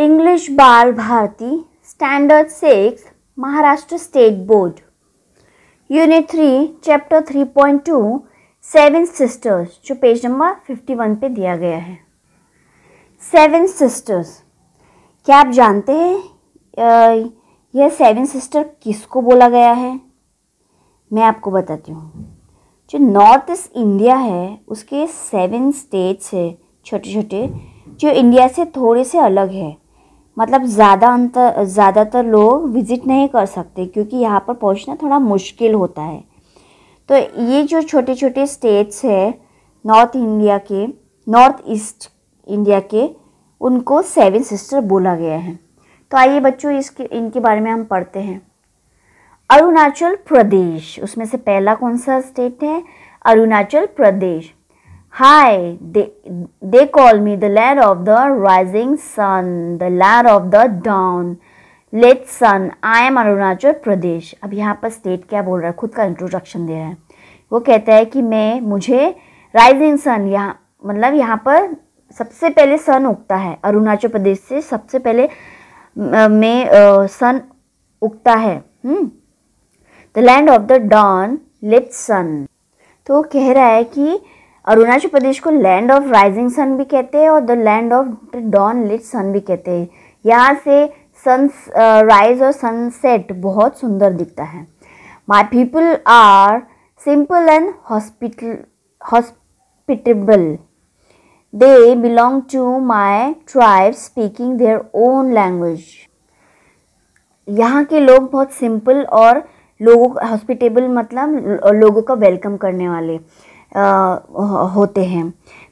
English Bal Bharati standard six Maharashtra state board unit three chapter three point two seven sisters जो page number fifty one पे दिया गया है seven sisters क्या आप जानते हैं यह सेवन सिस्टर किसको बोला गया है मैं आपको बताती हूँ जो नॉर्थ ईस्ट इंडिया है उसके सेवन स्टेट्स है छोटे छोटे जो इंडिया से थोड़े से अलग है मतलब ज़्यादा अंतर ज़्यादातर लोग विज़िट नहीं कर सकते क्योंकि यहाँ पर पहुँचना थोड़ा मुश्किल होता है तो ये जो छोटे छोटे स्टेट्स है नॉर्थ इंडिया के नॉर्थ ईस्ट इंडिया के उनको सेवन सिस्टर बोला गया है तो आइए बच्चों इसके इनके बारे में हम पढ़ते हैं अरुणाचल प्रदेश उसमें से पहला कौन सा स्टेट है Arunachal Pradesh Hi, they, they call me the land of the rising sun, the land of the lit sun I am Arunachal Pradesh अब यहाँ पर स्टेट क्या बोल रहा है खुद का इंट्रोडक्शन दे रहा है वो कहता है कि मैं मुझे राइजिंग सन यहाँ मतलब यहाँ पर सबसे पहले सन उगता है अरुणाचल प्रदेश से सबसे पहले में सन उगता है the land of the dawn lit sun तो कह रहा है कि अरुणाचल प्रदेश को लैंड ऑफ राइजिंग सन भी कहते हैं और the land of dawn lit sun भी कहते हैं यहाँ से सन राइज और सनसेट बहुत सुंदर दिखता है my people are simple and hospital hospitable they belong to my tribe speaking their own language यहाँ के लोग बहुत सिंपल और लोगों का हॉस्पिटेबल मतलब लोगों का वेलकम करने वाले होते हैं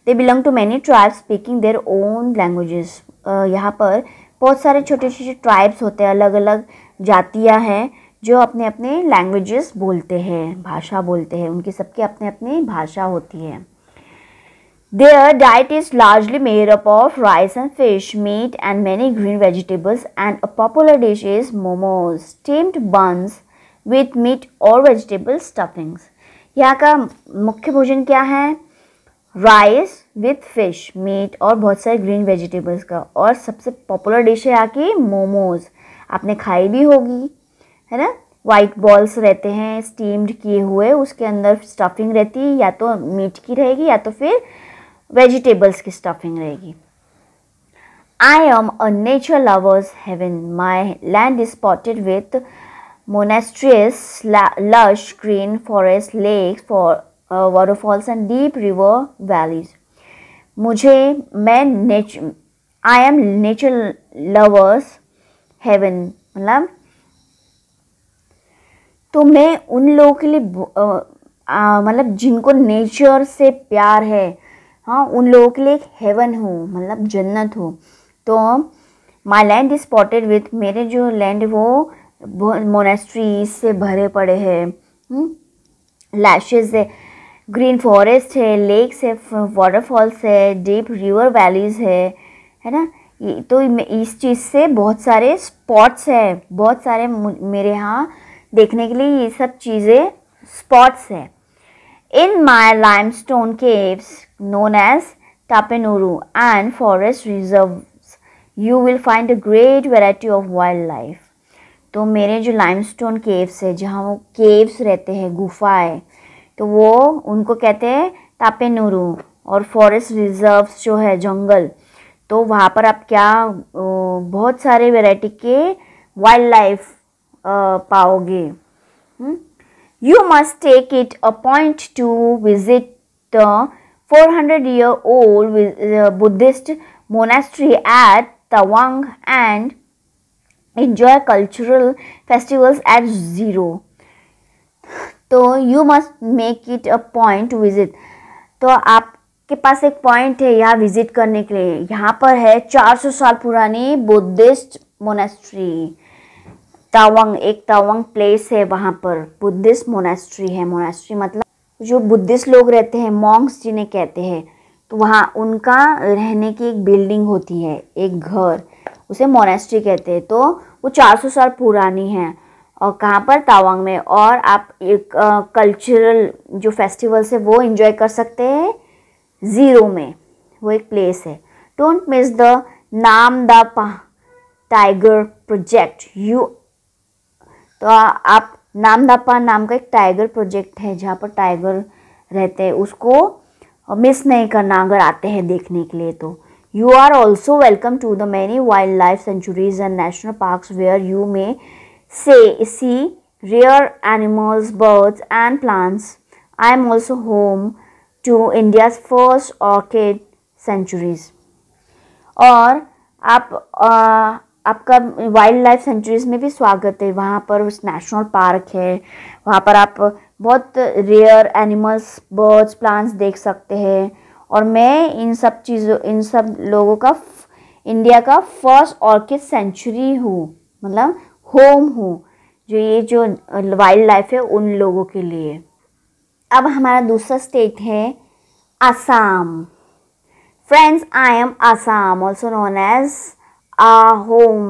they belong to many tribes speaking their own languages यहाँ पर बहुत सारे छोटे छोटे ट्राइब्स होते हैं अलग अलग जातियाँ हैं जो अपने अपने लैंग्वेजेस बोलते हैं भाषा बोलते हैं उनकी सबके अपने अपने भाषा होती है their diet is largely made up of rice and fish meat and many green vegetables and a popular dish is momos steamed buns with meat और वेजिटेबल स्टफिंग्स यहाँ का मुख्य भोजन क्या है राइस विथ फिश मीट और बहुत सारे ग्रीन वेजिटेबल्स का और सबसे पॉपुलर डिश है यहाँ की मोमोज आपने खाई भी होगी है ना वाइट बॉल्स रहते हैं स्टीम्ड किए हुए उसके अंदर स्टफिंग रहती है या तो मीट की रहेगी या तो फिर वेजिटेबल्स की स्टफिंग रहेगी I am a nature lovers heaven my land is spotted with monasteries, lush green forests, lakes, for uh, waterfalls and deep river valleys. मुझे मैं nature, I am nature lovers heaven मतलब तो मैं उन लोगों के लिए मतलब जिनको नेचर से प्यार है हाँ उन लोगों के लिए एक हेवन हूँ मतलब जन्नत हूँ तो my land is spotted with मेरे जो लैंड वो मोनेस्ट्रीज से भरे पड़े हैं लैशेज हम्म? है ग्रीन फॉरेस्ट है लेक्स है वाटरफॉल्स है डीप रिवर वैलीज है है ना तो इस चीज़ से बहुत सारे स्पॉट्स हैं बहुत सारे मेरे यहाँ देखने के लिए ये सब चीज़ें स्पॉट्स हैं in my limestone caves known as टापेनोरू and forest reserve you will find a great variety of wildlife तो मेरे जो लाइमस्टोन केव्स है जहाँ वो केव्स रहते हैं गुफाएं तो वो उनको कहते हैं तापे नूरू और फॉरेस्ट रिजर्व्स जो है जंगल तो वहाँ पर आप क्या बहुत सारे वैरायटी के वाइल्ड लाइफ पाओगे you must take it a point to visit the 400 year old Buddhist monastery at Tawang and enjoy cultural festivals at zero तो you must make it a point to visit तो आपके पास एक point है यहाँ visit करने के लिए यहाँ पर है 400 साल पुरानी बुद्धिस्ट मोनेस्ट्री तावंग एक तावंग प्लेस है वहाँ पर बुद्धिस्ट मोनेस्ट्री है मोनेस्ट्री मतलब जो बुद्धिस्ट लोग रहते हैं मॉन्ग्स जिन्हें कहते हैं तो वहाँ उनका रहने की एक बिल्डिंग होती है एक घर उसे मोनेस्ट्री कहते हैं तो वो 400 साल पुरानी है और कहाँ पर तावांग में और आप एक कल्चरल जो फेस्टिवल्स है वो इन्जॉय कर सकते हैं ज़ीरो में वो एक प्लेस है don't miss the Namdapha tiger project you तो आ, आप नामदापा नाम का एक टाइगर प्रोजेक्ट है जहाँ पर टाइगर रहते हैं उसको मिस नहीं करना अगर आते हैं देखने के लिए तो You are also welcome to the many wildlife sanctuaries and national parks where you may say, see rare animals, birds and plants. I am also home to India's first orchid sanctuaries. और आप आ, आपका wild life sanctuaries में भी स्वागत है वहाँ पर उस नेशनल पार्क है वहाँ पर आप बहुत रेयर एनिमल्स बर्ड्स प्लांट्स देख सकते हैं और मैं इन सब चीज़ों इन सब लोगों का इंडिया का फर्स्ट ऑर्किड सेंचुरी हूँ मतलब होम हूँ जो ये जो वाइल्ड लाइफ है उन लोगों के लिए अब हमारा दूसरा स्टेट है Assam friends I am Assam also known as Ahom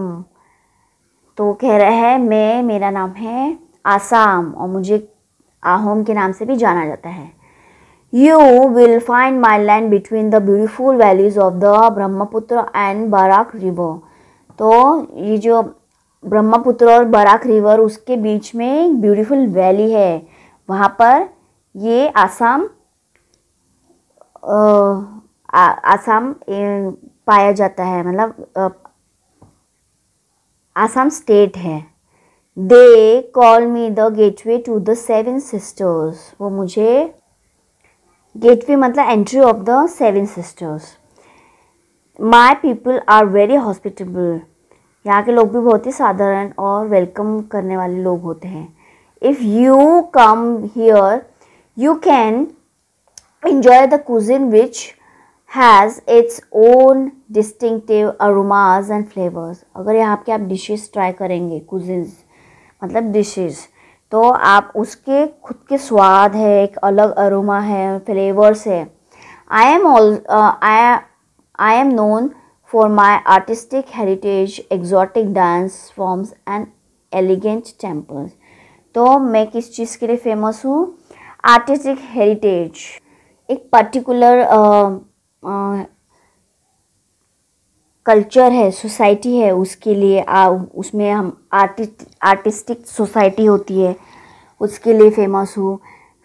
तो कह रहा है मैं मेरा नाम है आसाम और मुझे आहोम के नाम से भी जाना जाता है You will find my land between the beautiful valleys of the Brahmaputra and Barak river. तो ये जो ब्रह्मपुत्र और बराक रिवर उसके बीच में एक ब्यूटीफुल वैली है वहाँ पर ये आसाम आ, आसाम पाया जाता है मतलब आसाम स्टेट है they call me the gateway to the seven sisters वो मुझे गेटवे मतलब entry of the seven sisters my people are very hospitable यहाँ के लोग भी बहुत ही साधारण और वेलकम करने वाले लोग होते हैं if you come here you can enjoy the cuisine which has its own distinctive aromas and flavors अगर यहाँ के आप dishes try करेंगे cuisines मतलब dishes तो आप उसके खुद के स्वाद है एक अलग अरोमा है फ्लेवर्स है I am all I I am known for my artistic heritage exotic dance forms and elegant temples तो मैं किस चीज़ के लिए फेमस हूँ आर्टिस्टिक हेरिटेज एक पर्टिकुलर कल्चर है सोसाइटी है उसके लिए आ, उसमें हम आर्टिस्ट आर्टिस्टिक सोसाइटी होती है उसके लिए फेमस हूँ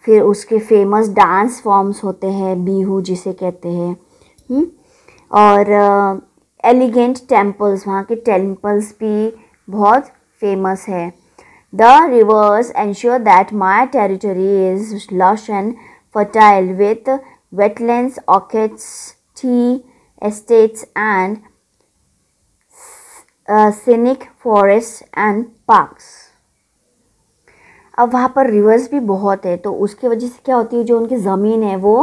फिर उसके फेमस डांस फॉर्म्स होते हैं बीहू जिसे कहते हैं हम्म। और एलिगेंट टेम्पल्स वहाँ के टेम्पल्स भी बहुत फेमस है the rivers ensure that my territory is lush and fertile with wetland ऑकेट्स tea estates and uh, scenic forests and parks अब वहाँ पर रिवर्स भी बहुत है तो उसकी वजह से क्या होती है जो उनकी ज़मीन है वो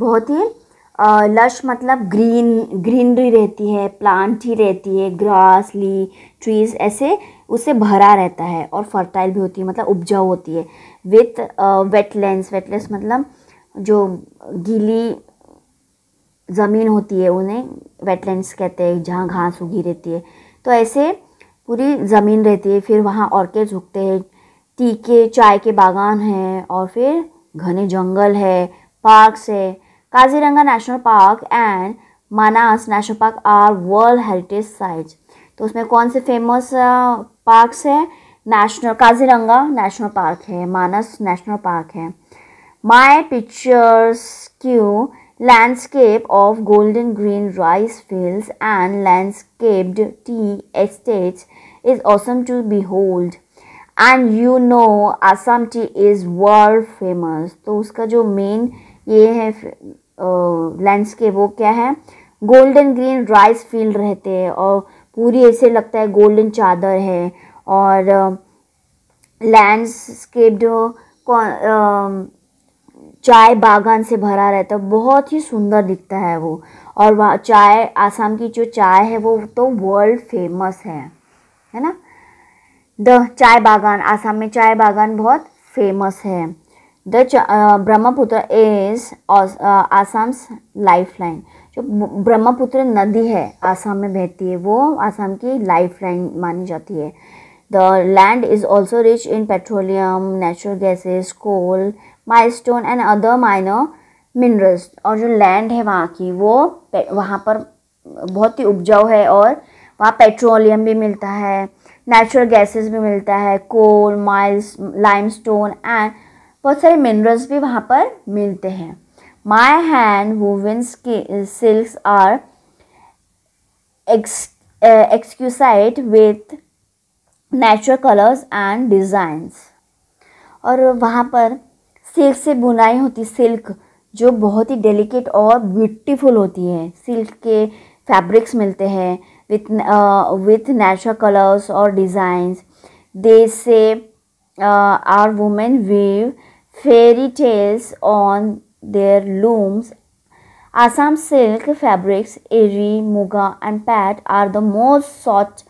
बहुत ही लश मतलब ग्रीन ग्रीनरी रहती है प्लांट ही रहती है ग्रास ली ट्रीज ऐसे उसे भरा रहता है और फर्टाइल भी होती है मतलब उपजाऊ होती है विथ वेटलैंड्स वेटलैंड्स मतलब जो गीली ज़मीन होती है उन्हें वेटलैंड्स कहते हैं जहाँ घास उगी रहती है तो ऐसे पूरी ज़मीन रहती है फिर वहाँ ऑर्किड्स उगते हैं टीके चाय के बागान हैं और फिर घने जंगल है पार्क्स है Kaziranga national park and Manas national park are world heritage sites तो उसमें कौन से फेमस पार्क्स हैं नेशनल काजीरंगा नेशनल पार्क है मानस नेशनल पार्क है my picturesque landscape of golden green rice fields and landscaped tea estates is awesome to behold and you know Assam tea is world famous तो उसका जो main ये है landscape वो क्या है गोल्डन ग्रीन राइस फील्ड रहते हैं और पूरी ऐसे लगता है गोल्डन चादर है और लैंडस्केप्ड चाय बागान से भरा रहता है बहुत ही सुंदर दिखता है वो और वहाँ चाय आसाम की जो चाय है वो तो वर्ल्ड फेमस है है ना द चाय बागान आसाम में चाय बागान बहुत फेमस है the Brahmaputra is Assam's lifeline जो ब्रह्मपुत्र नदी है आसाम में बहती है वो आसाम की लाइफ लाइन मानी जाती है the land is also rich in petroleum natural gases coal limestone and other minor minerals और जो लैंड है वहाँ की वो वहाँ पर बहुत ही उपजाऊ है और वहाँ पेट्रोलियम भी मिलता है नेचुरल गैसेस भी मिलता है coal miles limestone and बहुत सारे मिनरल्स भी वहाँ पर मिलते हैं my handwoven silks are exquisite with natural colours and designs और वहाँ पर सिल्क से बुनाई होती सिल्क जो बहुत ही डेलिकेट और ब्यूटीफुल होती है सिल्क के फैब्रिक्स मिलते हैं विथ विथ नेचुरल कलर्स और designs they say our women weave fairy tales on their looms Assam silk fabrics Eri Muga and Pat are the most sought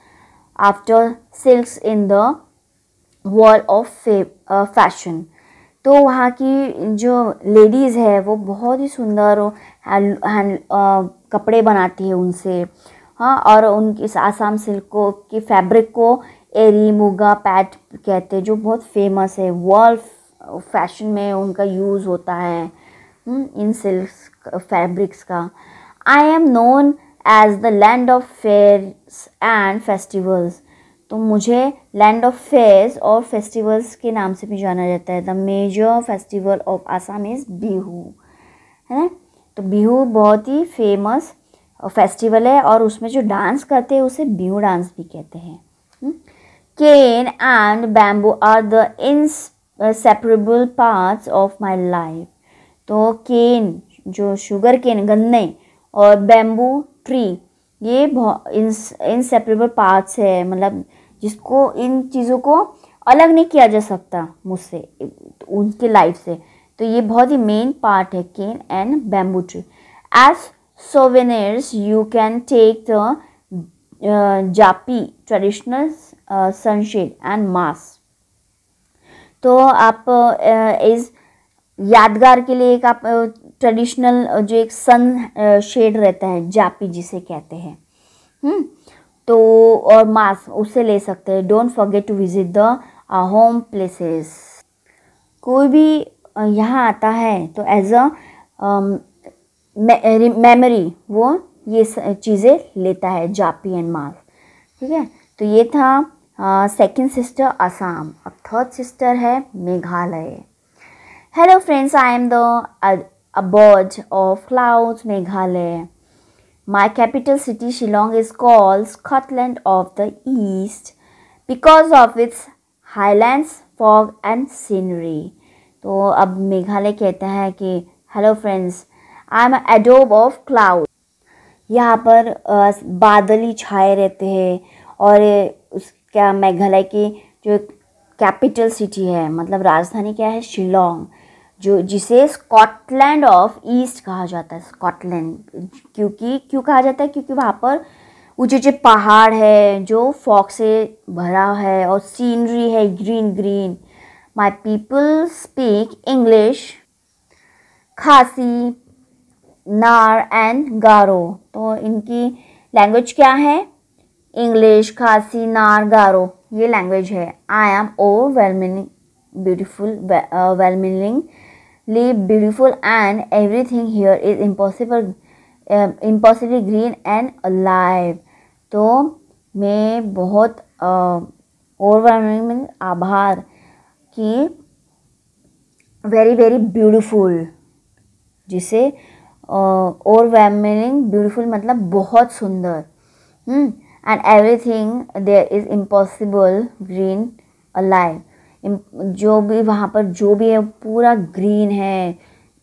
after silk in the world of fashion uh, तो वहाँ की जो ladies है वो बहुत ही सुंदर कपड़े बनाती है उनसे हाँ और उनकी आसाम सिल्क को की फैब्रिक को एरी मुगा पैट कहते हैं जो बहुत फेमस है वर्ल्ड फैशन में उनका यूज़ होता है हम्म, इन सिल्क फैब्रिक्स का I am known as the land of fair and festivals तो मुझे लैंड ऑफ फेयर्स और फेस्टिवल्स के नाम से भी जाना जाता है the major festival of Assam is Bihu है ना तो बिहू बहुत ही फेमस फेस्टिवल है और उसमें जो डांस करते हैं उसे बिहू डांस भी कहते हैं cane and bamboo are the inseparable parts of my life तो केन जो शुगर केन गन्ने और बैम्बू ट्री ये बहुत इनसेपरेबल पार्ट्स है मतलब जिसको इन चीज़ों को अलग नहीं किया जा सकता मुझसे उनके लाइफ से तो ये बहुत ही मेन पार्ट है cane and bamboo tree as souvenirs you can take the japi traditional sunshade and mats तो आप uh, इस यादगार के लिए एक आप ट्रेडिशनल uh, uh, जो एक सन शेड रहता है जापी जिसे कहते हैं हम्म तो और मास्क उससे ले सकते हैं don't forget to visit the home places कोई भी uh, यहाँ आता है तो एज अ मेमोरी वो ये चीज़ें लेता है जापी एंड मास ठीक है तो ये था सेकंड सिस्टर असम अब थर्ड सिस्टर है Meghalaya hello friends I am the अबर्ज of clouds Meghalaya My capital city Shillong is called Scotland of the East because of its highlands, fog and scenery. तो अब मेघालय कहते हैं कि हेलो फ्रेंड्स आई एम एडोब of cloud यहाँ पर बादली छाए रहते हैं और उसका मेघालय की जो कैपिटल सिटी है मतलब राजधानी क्या है शिलोंग जो जिसे स्कॉटलैंड ऑफ ईस्ट कहा जाता है स्कॉटलैंड क्योंकि क्यों कहा जाता है क्योंकि वहाँ पर ऊँचे ऊँचे पहाड़ है जो फॉक से भरा है और सीनरी है green green my people speak English Khasi नार एंड गारो तो इनकी लैंग्वेज क्या है इंग्लिश खासी नार गारो ये लैंग्वेज है I am overwhelming beautiful whelming leaf beautiful and everything here is impossible uh, impossibly green and alive तो मैं बहुत ओवरवेलमिंग uh, आभार कि वेरी वेरी ब्यूटिफुल जिसे ओवरवेलमिंग uh, ब्यूटिफुल मतलब बहुत सुंदर and everything there is impossible green alive जो भी वहाँ पर जो भी है पूरा ग्रीन है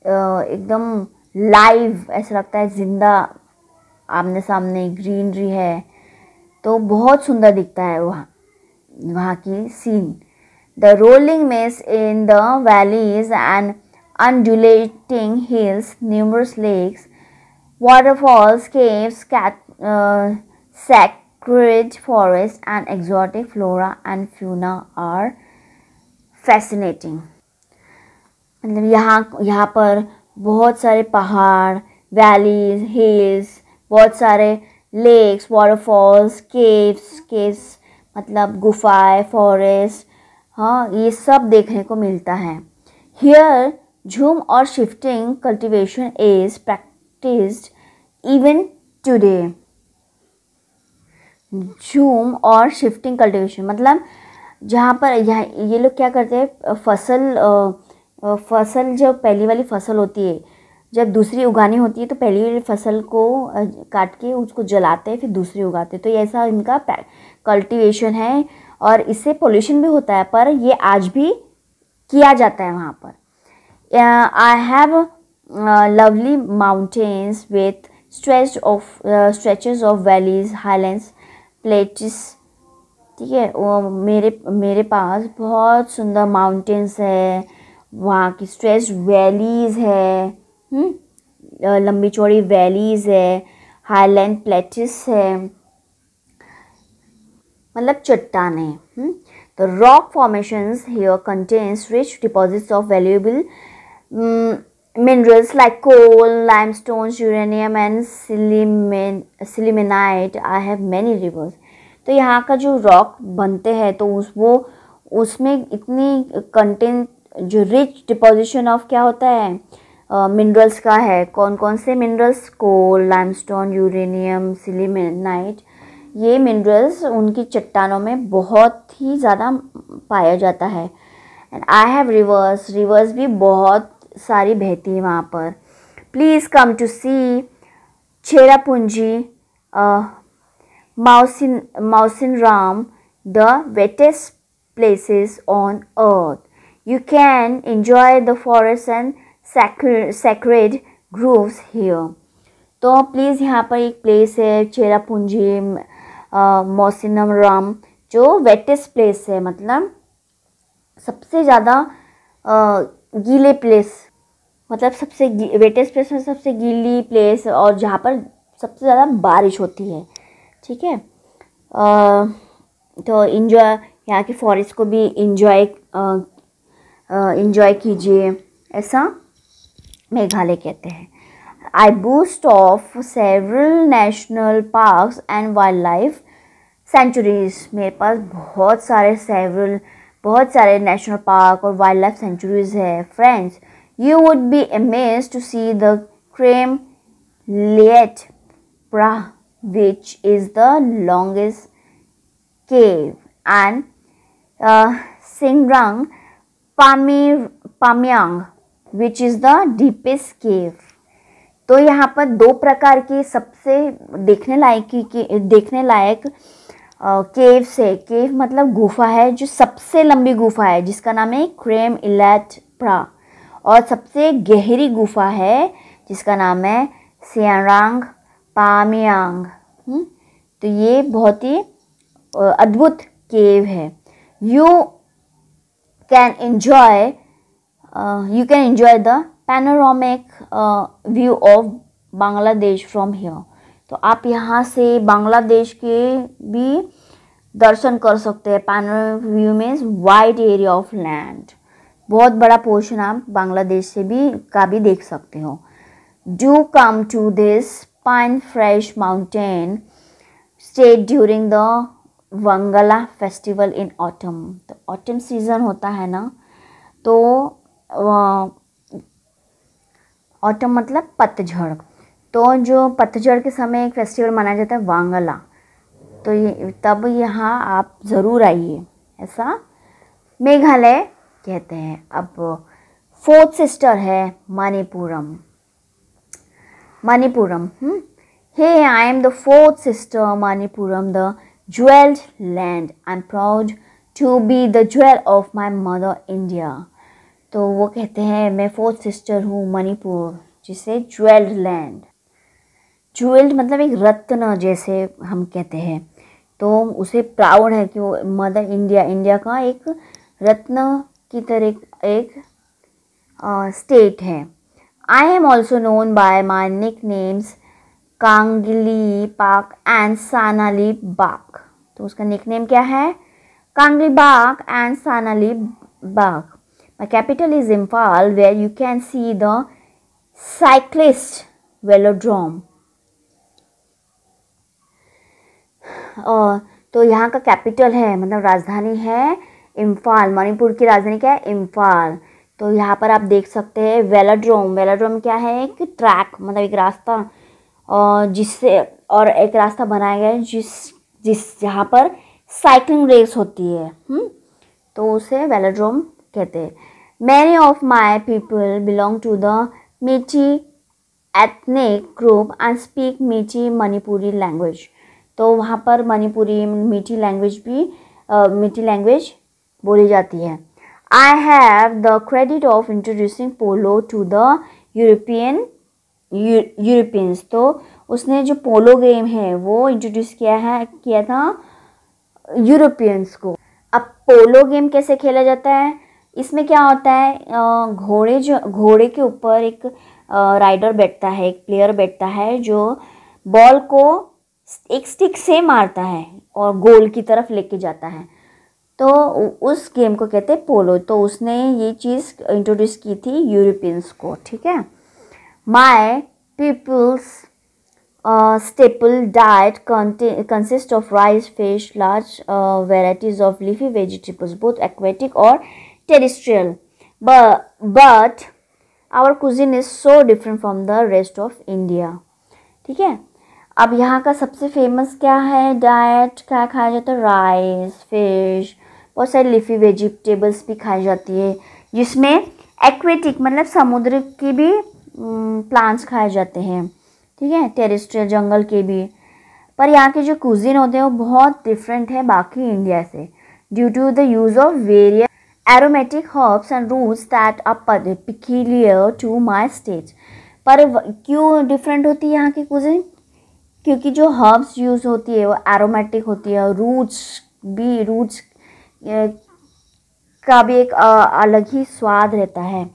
एकदम लाइव ऐसा लगता है ज़िंदा आमने सामने ग्रीनरी है तो बहुत सुंदर दिखता है वहाँ वहाँ की scene the rolling mist in the valleys and undulating hills numerous lakes waterfalls caves sacred forest and exotic flora and fauna are fascinating मतलब यहाँ यहाँ पर बहुत सारे पहाड़ वैलीज हिल्स बहुत सारे लेक्स वाटरफॉल्स केव्स केव्स मतलब गुफाएं फॉरेस्ट हाँ ये सब देखने को मिलता है हियर झूम और shifting cultivation is practice even today jhum और शिफ्टिंग कल्टीवेशन मतलब जहाँ पर यहाँ ये लोग क्या करते हैं फसल फसल जब पहली वाली फसल होती है जब दूसरी उगानी होती है तो पहली वाली फसल को काट के उसको जलाते हैं फिर दूसरी उगाते हैं तो ऐसा इनका कल्टीवेशन है और इससे पोल्यूशन भी होता है पर ये आज भी किया जाता है वहाँ पर I have lovely mountains with stretch of stretches of valleys highland plateaus ठीक है वो मेरे मेरे पास बहुत सुंदर माउंटेंस है वहाँ की स्ट्रेस वैलीज है हम्म, लंबी चौड़ी वैलीज है हाईलैंड प्लेटिस है मतलब चट्टान है तो rock formations here contains rich deposits of valuable minerals like coal limestone uranium and सिलीमेन sillimanite I have many rivers तो यहाँ का जो रॉक बनते हैं तो उस वो उसमें इतनी कंटेंट जो रिच डिपोजिशन ऑफ क्या होता है मिनरल्स uh, का है कौन कौन से minerals coal limestone uranium sillimanite ये मिनरल्स उनकी चट्टानों में बहुत ही ज़्यादा पाया जाता है and I have rivers rivers भी बहुत सारी बहती है वहाँ पर please come to see Cherrapunji Mausin, Mausinram, the wettest places on earth. You can enjoy the forest and sacred, sacred groves here. तो प्लीज़ यहाँ पर एक प्लेस है चेरापूंजी मौसिनम राम जो वेटेस्ट प्लेस है मतलब सबसे ज़्यादा uh, गीले प्लेस मतलब सबसे वेटेस्ट प्लेस में सबसे गीली प्लेस और जहाँ पर सबसे ज़्यादा बारिश होती है ठीक है तो इन्जॉय यहाँ के फॉरेस्ट को भी इन्जॉय इन्जॉय कीजिए ऐसा मेघालय कहते हैं I boast of several national park and wild life sanctuaries मेरे पास बहुत सारे सेवरल बहुत सारे नेशनल पार्क और वाइल्ड लाइफ सेंचुरीज है friends you would be amaze to see the Krem Liat Prah which is the longest cave and uh, Singrang Pamir, Pamyang which is the deepest cave. तो यहाँ पर दो प्रकार के सबसे देखने लायक की देखने लायक केव्स है केव मतलब गुफा है जो सबसे लंबी गुफा है जिसका नाम है क्रेम इलेट प्रा और सबसे गहरी गुफा है जिसका नाम है सियांग पामियांग हम्म? तो ये बहुत ही अद्भुत केव है you can enjoy you can enjoy the panoramic view of Bangladesh from here तो आप यहाँ से बांग्लादेश के भी दर्शन कर सकते हैं panoramic view means wide area of land बहुत बड़ा पोर्शन आप बांग्लादेश से भी का भी देख सकते हो do come to this Pine Fresh Mountain stayed during the Wangala festival in autumn तो ऑटम सीज़न होता है ना तो ऑटम मतलब पतझड़ तो जो पतझड़ के समय एक फेस्टिवल मनाया जाता है वांगला तो ये तब यहाँ आप ज़रूर आइए ऐसा मेघालय कहते हैं अब फोर्थ सिस्टर है Manipur Manipur hey I am the fourth sister Manipur the jewelled land I am proud to be the jewel of my mother India तो वो कहते हैं मैं फोर्थ सिस्टर हूँ मणिपुर जिसे ज्वेल्ड लैंड ज्वेल्ड मतलब एक रत्न जैसे हम कहते हैं तो उसे प्राउड है कि वो मदर इंडिया इंडिया का एक रत्न की तरह एक स्टेट है I am also known by my nicknames कांगली पाक एंड सानाली बाग तो उसका निकनेम क्या है Kangleipak and Sanaleibak my capital is Imphal where you can see the cyclist velodrome तो यहाँ का कैपिटल है मतलब राजधानी है इम्फाल मणिपुर की राजधानी क्या है इम्फाल तो यहाँ पर आप देख सकते हैं वेलाड्रोम वेलाड्रोम क्या है एक ट्रैक मतलब एक रास्ता और जिससे और एक रास्ता बनाया गया है जिस जिस जहाँ पर साइकिलिंग रेस होती है हुँ? हम्म? तो उसे वेलाड्रोम कहते हैं many of my people belong to the Meitei ethnic group and speak Meitei Manipuri language तो वहाँ पर मणिपुरी मीठी लैंग्वेज भी मीठी लैंग्वेज बोली जाती है I have the credit of introducing polo to the European Europeans तो उसने जो पोलो गेम है वो इंट्रोड्यूस किया है किया था यूरोपियंस को अब पोलो गेम कैसे खेला जाता है इसमें क्या होता है घोड़े जो घोड़े के ऊपर एक राइडर बैठता है एक प्लेयर बैठता है जो बॉल को एक स्टिक से मारता है और गोल की तरफ लेके जाता है तो उस गेम को कहते हैं पोलो तो उसने ये चीज़ इंट्रोड्यूस की थी यूरोपियंस को ठीक है my people's staple diet consist of rice fish large varieties of leafy vegetables बहुत एक्वेटिक और terrestrial but our cuisine is so different from the rest of India ठीक है अब यहाँ का सबसे फेमस क्या है डाइट क्या खाया जाता है राइस फिश बहुत सारी लिफी वेजिटेबल्स भी खाई जाती है जिसमें एक्वेटिक मतलब समुद्र के भी प्लांट्स खाए जाते हैं ठीक है टेरिस्ट्रियल जंगल के भी पर यहाँ के जो कुजिन होते हैं वो बहुत डिफरेंट है बाकी इंडिया से due to the use of various aromatic herbs and roots that are peculiar to my state पर क्यों डिफरेंट होती है यहाँ की कुजिन क्योंकि जो हर्ब्स यूज़ होती है वो एरोमेटिक होती है रूट्स भी रूट्स का भी एक अलग ही स्वाद रहता है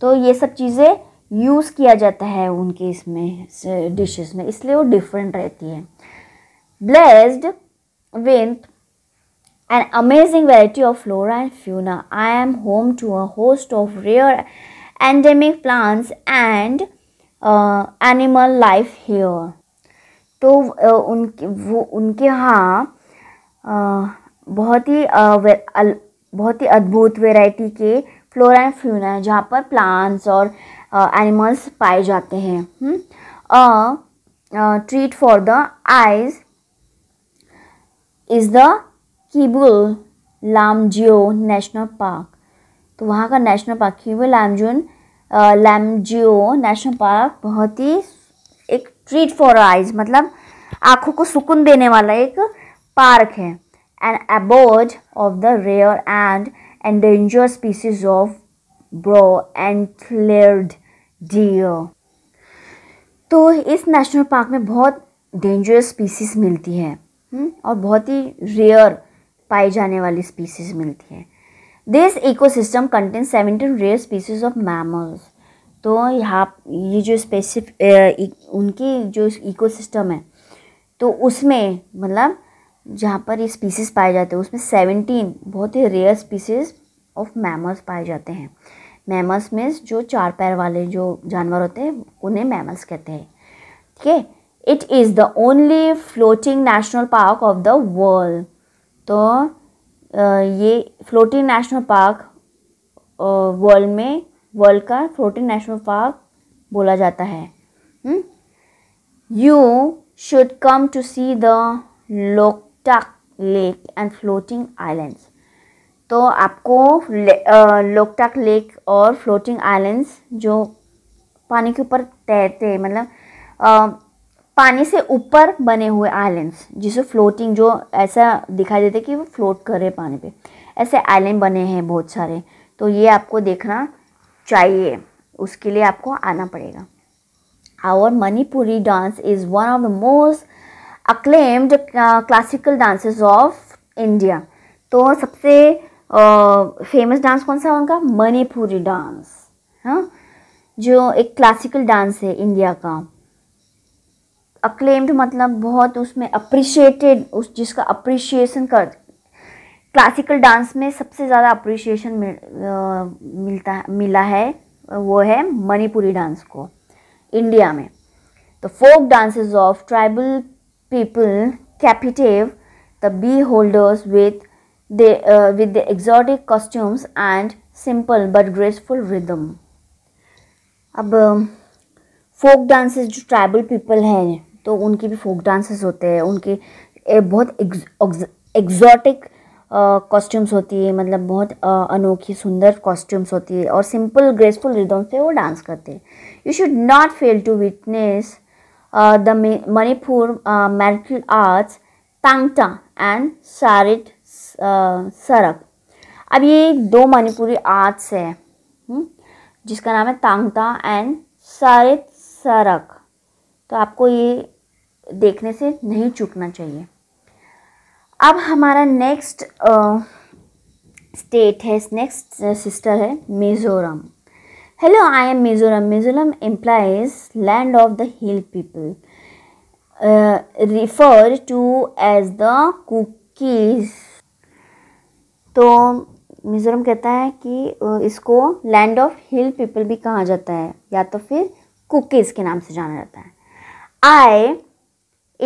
तो ये सब चीज़ें यूज़ किया जाता है उनके इसमें डिशेस में इसलिए वो डिफरेंट रहती है blessed with an amazing variety of flora and fauna I am home to a host of rare endemic plants and animal life here तो उनके वो उनके यहाँ बहुत ही बहुत ही अद्भुत वैरायटी के फ्लोरा एंड फ्यूना है जहाँ पर प्लांट्स और एनिमल्स पाए जाते हैं a treat for the eyes is the Keibul Lamjao national park तो वहाँ का national park Keibul Lamjao Lamjao national park बहुत ही एक ट्रीट फॉर आइज मतलब आँखों को सुकून देने वाला एक पार्क है an abode of the rare and endangered species of brow deer तो इस नेशनल पार्क में बहुत डेंजरस स्पीसीज मिलती है हम्म, और बहुत ही रेयर पाई जाने वाली स्पीसीज मिलती है this ecosystem contain seventeen rare species of mammals तो यहाँ ये जो स्पेसिफिक उनकी जो इकोसिस्टम है तो उसमें मतलब जहाँ पर ये स्पीसीज पाए जाते हैं उसमें सेवनटीन बहुत ही रेयर स्पीसीज ऑफ मैमल्स पाए जाते हैं मैमल्स मीन्स जो चार पैर वाले जो जानवर होते हैं उन्हें मैमल्स कहते हैं ठीक है it is the only floating national park of the world तो ये फ्लोटिंग नेशनल पार्क वर्ल्ड में वर्ल्ड का फ्लोटिंग नेशनल पार्क बोला जाता है you should come to see the Loktak duck lake and floating islands तो आपको लोकटाक लेक और फ्लोटिंग आइलैंड्स जो पानी के ऊपर तैरते हैं मतलब पानी से ऊपर बने हुए आइलैंड्स जिसे फ्लोटिंग जो ऐसा दिखाई देता है कि वो फ्लोट कर रहे पानी पे ऐसे आइलैंड बने हैं बहुत सारे तो ये आपको देखना चाहिए उसके लिए आपको आना पड़ेगा our Manipuri dance is one of the most acclaimed classical dances of India तो सबसे फेमस डांस कौन सा है उनका मणिपुरी डांस हाँ जो एक क्लासिकल डांस है इंडिया का अक्लेम्ड मतलब बहुत उसमें अप्रिशिएटेड उस जिसका अप्रिशिएशन कर क्लासिकल डांस में सबसे ज़्यादा अप्रिशिएशन मिल, मिलता है मिला है वो है मणिपुरी डांस को इंडिया में तो folk dances of tribal people captive the beholders with the, uh, with the exotic costumes and simple but graceful rhythm. अब फोक um, डांसेस जो ट्राइबल पीपल हैं तो उनके भी फोक डांसेस होते हैं उनके बहुत एग्जॉटिक कॉस्ट्यूम्स uh, होती है मतलब बहुत uh, अनोखी सुंदर कॉस्ट्यूम्स होती है और सिंपल ग्रेसफुल रिदम से वो डांस करते हैं you should not fail to witness the Manipur martial arts Thangta and Sarit Sarak अब ये दो मणिपुरी आर्ट्स है हम्म, जिसका नाम है तांगटा एंड सारित सरक तो आपको ये देखने से नहीं चूकना चाहिए अब हमारा नेक्स्ट स्टेट uh, है नेक्स्ट सिस्टर है Mizoram hello I am Mizoram Mizoram implies land of the hill people refer to as the Kukis तो मिजोरम कहता है कि इसको लैंड ऑफ हिल पीपल भी कहा जाता है या तो फिर कुकीज़ के नाम से जाना जाता है I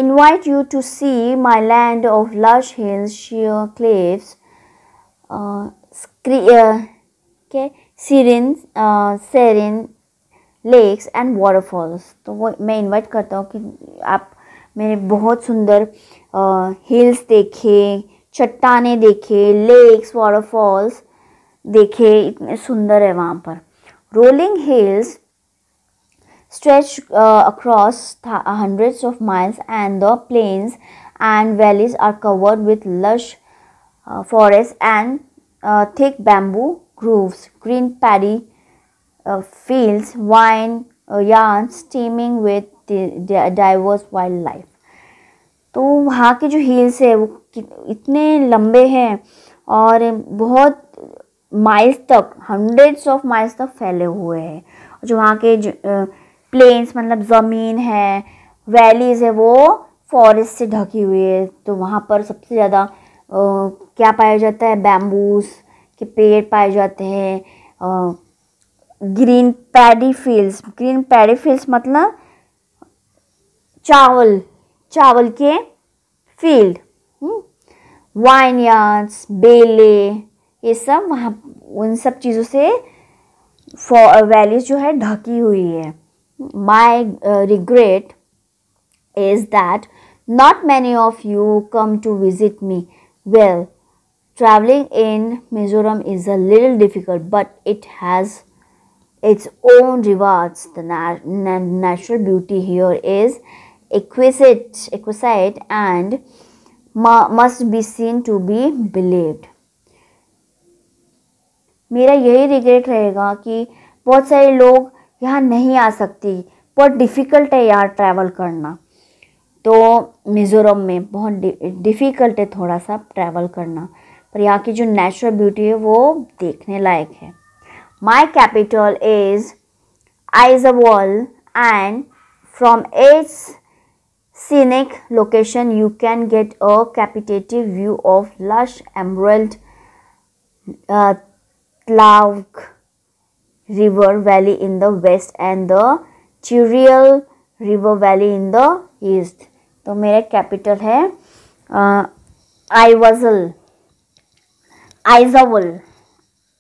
invite you to see my land of lush hills sheer cliffs serene serene lakes and waterfalls तो वो मैं इन्वाइट करता हूँ कि आप मेरे बहुत सुंदर हिल्स uh, देखे चट्टाने देखे लेक्स वाटरफॉल्स देखे इतने सुंदर है वहाँ पर rolling hills stretch across hundreds of miles and the plains and valleys are covered with lush forest and thick bamboo groves, green paddy uh, fields, wine uh, yarns steaming with diverse wildlife. तो वहाँ के जो hills है वो इतने लंबे हैं और बहुत माइल्स तक हंड्रेड्स ऑफ माइल्स तक फैले हुए हैं जो वहाँ के प्लेन्स uh, मतलब ज़मीन है वैलीज़ है वो फॉरेस्ट से ढकी हुई है तो वहाँ पर सबसे ज़्यादा uh, क्या पाया जाता है बैम्बूस के पेड़ पाए जाते हैं green paddy fields green paddy fields मतलब चावल चावल के फील्ड वाइन यार्ड्स बेले ये सब वहाँ उन सब चीज़ों से वैलीज जो है ढकी हुई है my regret is that not many of you come to visit me well Traveling in Mizoram is a little difficult, but it has its own rewards. The nat natural beauty here is exquisite, exquisite and must be seen to be believed. मेरा यही regret रहेगा कि बहुत सारे लोग यहाँ नहीं आ सकती बहुत डिफ़िकल्ट है यहाँ ट्रैवल करना तो मिज़ोरम में बहुत डिफ़िकल्ट है थोड़ा सा ट्रैवल करना पर यहाँ की जो नेचुरल ब्यूटी है वो देखने लायक है my capital is Aizawl and from its scenic location you can get a captivating view of lush emerald Tlawng river valley in the west and the Tuirial river valley in the east तो मेरा capital है आई uh, वजल आइजावल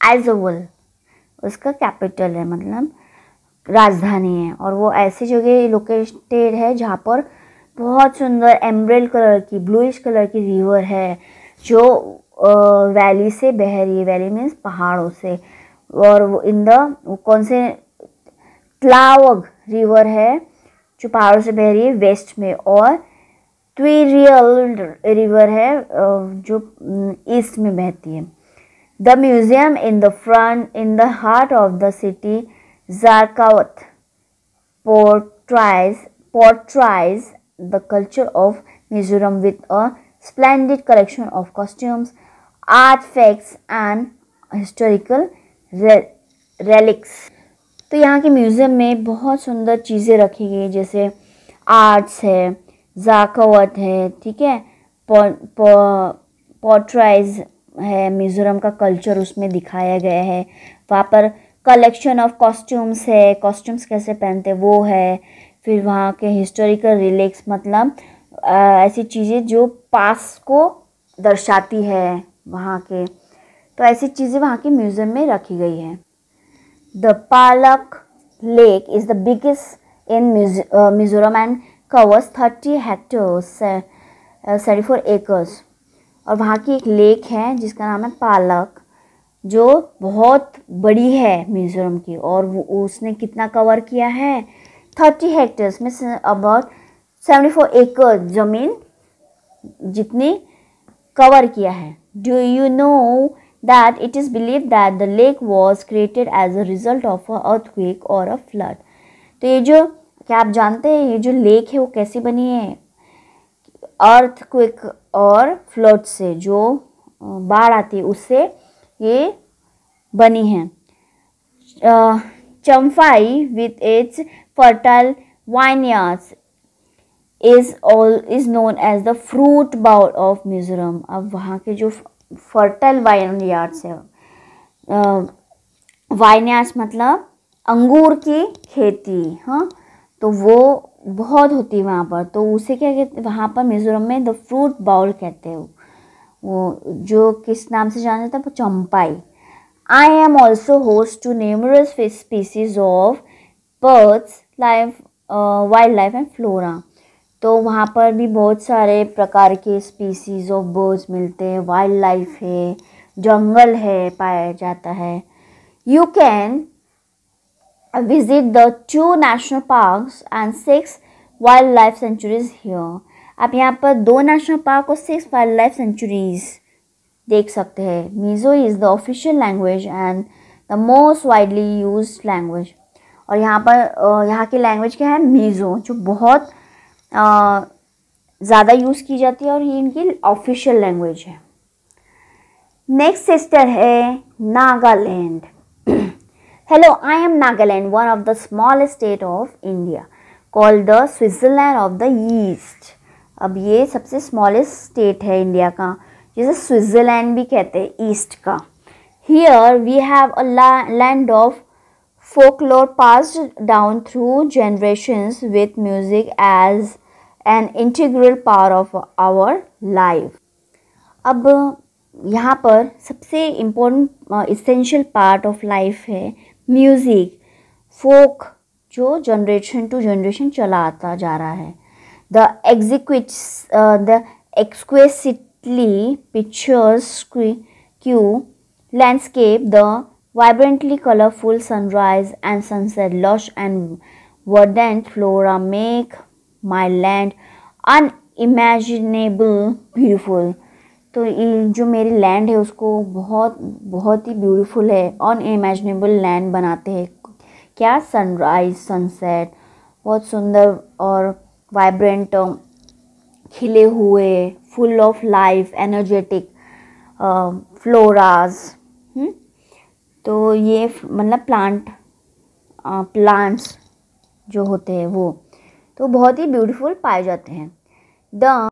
आइजावल उसका capital है मतलब राजधानी है और वो ऐसी जगह लोकेटेड है जहाँ पर बहुत सुंदर एम्ब्रेल कलर की ब्लूइश कलर की रिवर है जो वैली से बह रही है वैली मीन्स पहाड़ों से और इन द कौन से क्लावग रिवर है जो पहाड़ों से बह रही है वेस्ट में और ट्वेरियल रिवर है जो ईस्ट में बहती है the museum in the front in the heart of the city Zarkawt portrays portrays the culture of Mizoram with a splendid collection of costumes artefacts and historical relics तो यहाँ के म्यूजियम में बहुत सुंदर चीज़ें रखी गई जैसे आर्ट्स है जाकवत है ठीक है पोट्राइज है मिज़ोरम का कल्चर उसमें दिखाया गया है वहाँ पर कलेक्शन ऑफ कॉस्ट्यूम्स है कॉस्ट्यूम्स कैसे पहनते वो है फिर वहाँ के हिस्टोरिकल रिलेक्स मतलब आ, ऐसी चीज़ें जो पास को दर्शाती है वहाँ के तो ऐसी चीज़ें वहाँ के म्यूज़ियम में रखी गई हैं the Palak lake is the biggest in Mizoram and covers thirty hectares seventy four acres और वहाँ की एक लेक है जिसका नाम है पालक जो बहुत बड़ी है मिज़ोरम की और वो उसने कितना कवर किया है थर्टी हेक्टर्स में अबाउट सेवेंटी फोर एकर ज़मीन जितनी कवर किया है do you know that it is believe that the lake was created as a result of a और अ फ्लड तो ये जो क्या आप जानते हैं ये जो लेक है वो कैसी बनी है अर्थ क्विक और फ्लड से जो बाढ़ आती है उससे ये बनी है Champhai with its fertile vineyards is also known as the fruit bowl of Mizoram अब वहाँ के जो फर्टाइल वाइन यार्ड्स है वाइनयास मतलब अंगूर की खेती हाँ तो वो बहुत होती है वहाँ पर तो उसे क्या कहते वहाँ पर मिज़ोरम में द फ्रूट बाउल कहते हैं वो जो किस नाम से जाना जाता है Champhai I am also host to numerous species of birds life wild life and flora तो वहाँ पर भी बहुत सारे प्रकार के स्पीसीज़ ऑफ बर्ड्स मिलते हैं वाइल्ड लाइफ है जंगल है पाया जाता है you can visit the two national parks and six wildlife sanctuaries here. आप यहाँ पर दो नेशनल पार्क और सिक्स वाइल्ड लाइफ सेंचुरीज देख सकते हैं Mizo is the official language and the most widely use language और यहाँ पर यहाँ की लैंग्वेज क्या है मीज़ो जो बहुत ज़्यादा यूज़ की जाती है और ये इनकी ऑफिशियल लैंग्वेज है नेक्स्ट सिस्टर है Nagaland Hello, I am Nagaland, one of the smallest state of India, called the Switzerland of the East. अब ये सबसे smallest state है इंडिया का जिसे स्विट्ज़रलैंड भी कहते हैं ईस्ट का here we have a land of folklore passed down through generations with music as an integral part of our life. अब यहाँ पर सबसे important essential part of life है म्यूज़िक फोक जो जनरेशन टू जनरेशन चला आता जा रहा है the exquisite the exquisitely picturesque landscape the vibrantly colourful sunrise and sunset lush and flora make my land unimaginable beautiful तो ये जो मेरी लैंड है उसको बहुत बहुत ही ब्यूटीफुल है अन इमेजनेबल लैंड बनाते हैं क्या सनराइज़ सनसेट बहुत सुंदर और वाइब्रेंट खिले हुए full of life energetic floras तो ये मतलब प्लांट प्लांट्स जो होते हैं वो तो बहुत ही ब्यूटीफुल पाए जाते हैं द